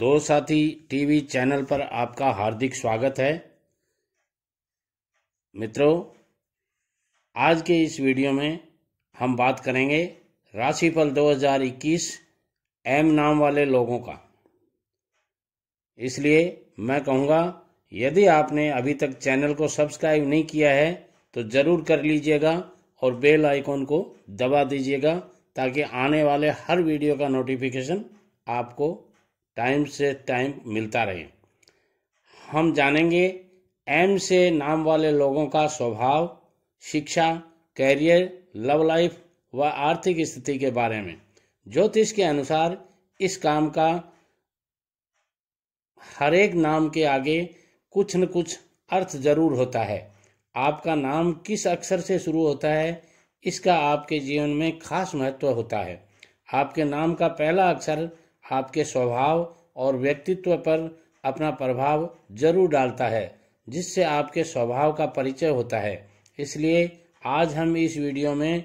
दो साथी TV channel पर आपका हार्दिक स्वागत है मित्रों आज के इस वीडियो में हम बात करेंगे राशिफल 2021 एम नाम वाले लोगों का इसलिए मैं कहूंगा यदि आपने अभी तक चैनल को सब्सक्राइब नहीं किया है तो ज़रूर कर लीजिएगा और बेल आइकॉन को दबा दीजिएगा ताकि आने वाले हर वीडियो का नोटिफिकेशन आपको टाइम से टाइम मिलता रहे हम जानेंगे एम से नाम वाले लोगों का स्वभाव शिक्षा कैरियर लव लाइफ व आर्थिक स्थिति के बारे में ज्योतिष के अनुसार इस काम का हरेक नाम के आगे कुछ न कुछ अर्थ जरूर होता है आपका नाम किस अक्षर से शुरू होता है इसका आपके जीवन में खास महत्व होता है आपके नाम का पहला अक्षर आपके स्वभाव और व्यक्तित्व पर अपना प्रभाव जरूर डालता है जिससे आपके स्वभाव का परिचय होता है इसलिए आज हम इस वीडियो में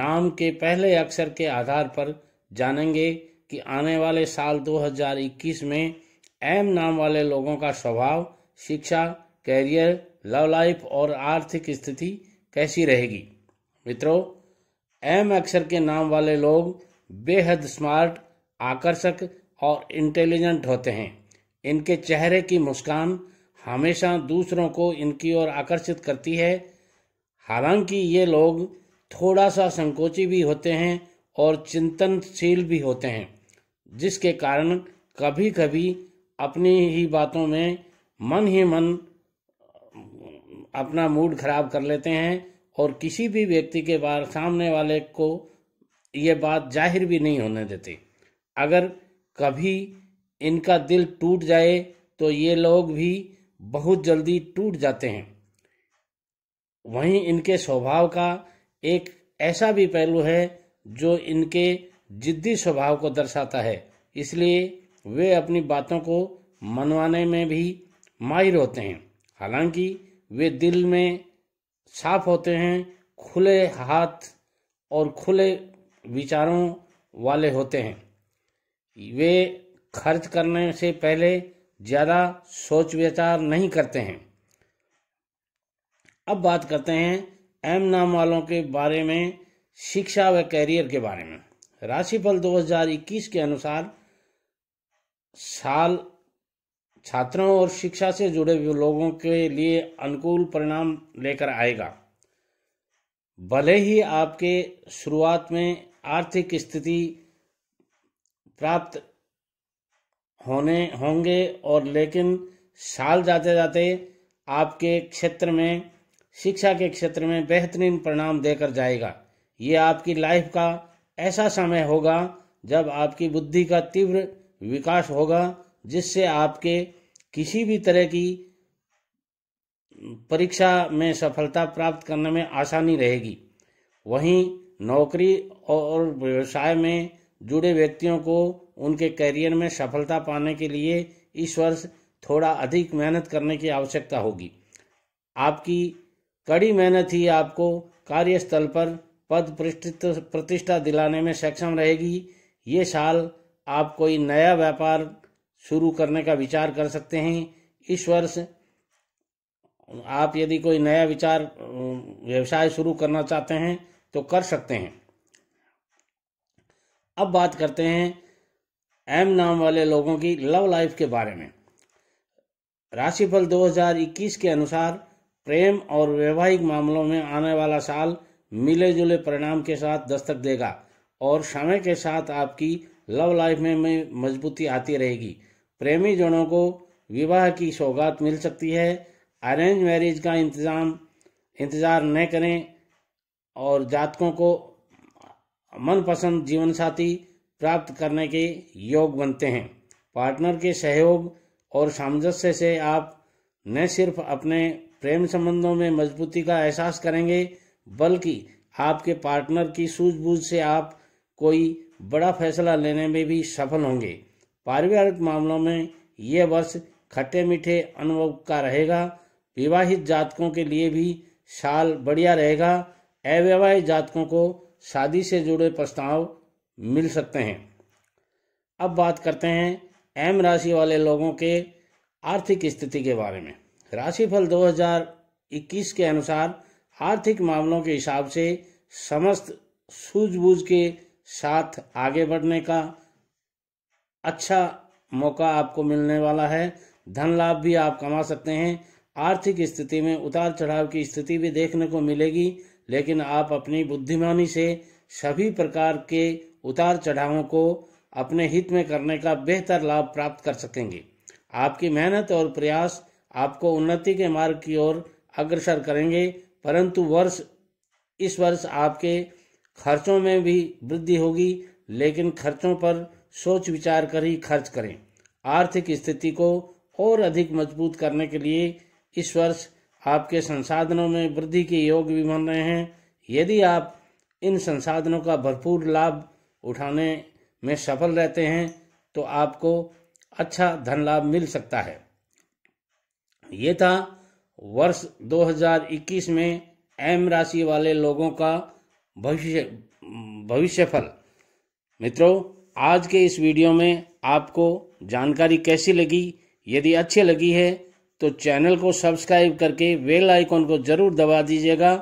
नाम के पहले अक्षर के आधार पर जानेंगे कि आने वाले साल 2021 में एम नाम वाले लोगों का स्वभाव शिक्षा कैरियर लव लाइफ और आर्थिक स्थिति कैसी रहेगी मित्रों एम अक्षर के नाम वाले लोग बेहद स्मार्ट आकर्षक और इंटेलिजेंट होते हैं इनके चेहरे की मुस्कान हमेशा दूसरों को इनकी ओर आकर्षित करती है हालांकि ये लोग थोड़ा सा संकोची भी होते हैं और चिंतनशील भी होते हैं जिसके कारण कभी कभी अपनी ही बातों में मन ही मन अपना मूड खराब कर लेते हैं और किसी भी व्यक्ति के बार सामने वाले को ये बात जाहिर भी नहीं होने देती अगर कभी इनका दिल टूट जाए तो ये लोग भी बहुत जल्दी टूट जाते हैं वहीं इनके स्वभाव का एक ऐसा भी पहलू है जो इनके जिद्दी स्वभाव को दर्शाता है इसलिए वे अपनी बातों को मनवाने में भी माहिर होते हैं हालांकि वे दिल में साफ होते हैं खुले हाथ और खुले विचारों वाले होते हैं वे खर्च करने से पहले ज़्यादा सोच विचार नहीं करते हैं अब बात करते हैं एम नाम वालों के बारे में शिक्षा व कैरियर के बारे में राशिफल 2021 के अनुसार साल छात्रों और शिक्षा से जुड़े हुए लोगों के लिए अनुकूल परिणाम लेकर आएगा भले ही आपके शुरुआत में आर्थिक स्थिति प्राप्त होने होंगे और लेकिन साल जाते जाते आपके क्षेत्र में शिक्षा के क्षेत्र में बेहतरीन परिणाम देकर जाएगा ये आपकी लाइफ का ऐसा समय होगा जब आपकी बुद्धि का तीव्र विकास होगा जिससे आपके किसी भी तरह की परीक्षा में सफलता प्राप्त करने में आसानी रहेगी वहीं नौकरी और व्यवसाय में जुड़े व्यक्तियों को उनके करियर में सफलता पाने के लिए इस वर्ष थोड़ा अधिक मेहनत करने की आवश्यकता होगी आपकी कड़ी मेहनत ही आपको कार्यस्थल पर पद प्रतिष्ठा दिलाने में सक्षम रहेगी ये साल आप कोई नया व्यापार शुरू करने का विचार कर सकते हैं इस वर्ष आप यदि कोई नया विचार व्यवसाय शुरू करना चाहते हैं तो कर सकते हैं अब बात करते हैं एम नाम वाले लोगों की लव लाइफ के बारे में राशिफल 2021 के अनुसार प्रेम और वैवाहिक मामलों में आने वाला साल मिले जुले परिणाम के साथ दस्तक देगा और समय के साथ आपकी लव लाइफ में, में मजबूती आती रहेगी प्रेमी जनों को विवाह की सौगात मिल सकती है अरेंज मैरिज का इंतजाम इंतज़ार न करें और जातकों को मनपसंद जीवन साथी प्राप्त करने के योग बनते हैं पार्टनर के सहयोग और सामंजस्य से आप न सिर्फ अपने प्रेम संबंधों में मजबूती का एहसास करेंगे बल्कि आपके पार्टनर की सूझबूझ से आप कोई बड़ा फैसला लेने में भी सफल होंगे पारिवारिक मामलों में यह वर्ष खट्टे मीठे अनुभव का रहेगा विवाहित जातकों के लिए भी साल बढ़िया रहेगा अविवाहित जातकों को शादी से जुड़े प्रस्ताव मिल सकते हैं अब बात करते हैं एम राशि वाले लोगों के आर्थिक स्थिति के बारे में राशिफल 2021 के अनुसार आर्थिक मामलों के हिसाब से समस्त सूझबूझ के साथ आगे बढ़ने का अच्छा मौका आपको मिलने वाला है धन लाभ भी आप कमा सकते हैं आर्थिक स्थिति में उतार चढ़ाव की स्थिति भी देखने को मिलेगी लेकिन आप अपनी बुद्धिमानी से सभी प्रकार के उतार चढ़ावों को अपने हित में करने का बेहतर लाभ प्राप्त कर सकेंगे आपकी मेहनत और प्रयास आपको उन्नति के मार्ग की ओर अग्रसर करेंगे परंतु वर्ष इस वर्ष आपके खर्चों में भी वृद्धि होगी लेकिन खर्चों पर सोच विचार कर ही खर्च करें आर्थिक स्थिति को और अधिक मजबूत करने के लिए इस वर्ष आपके संसाधनों में वृद्धि के योग भी बन रहे हैं यदि आप इन संसाधनों का भरपूर लाभ उठाने में सफल रहते हैं तो आपको अच्छा धन लाभ मिल सकता है ये था वर्ष 2021 में एम राशि वाले लोगों का भविष्य भविष्य फल मित्रों आज के इस वीडियो में आपको जानकारी कैसी लगी यदि अच्छी लगी है तो चैनल को सब्सक्राइब करके बेल आइकॉन को ज़रूर दबा दीजिएगा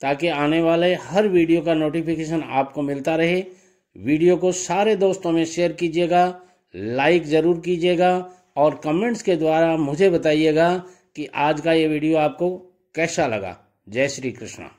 ताकि आने वाले हर वीडियो का नोटिफिकेशन आपको मिलता रहे वीडियो को सारे दोस्तों में शेयर कीजिएगा लाइक ज़रूर कीजिएगा और कमेंट्स के द्वारा मुझे बताइएगा कि आज का ये वीडियो आपको कैसा लगा जय श्री कृष्णा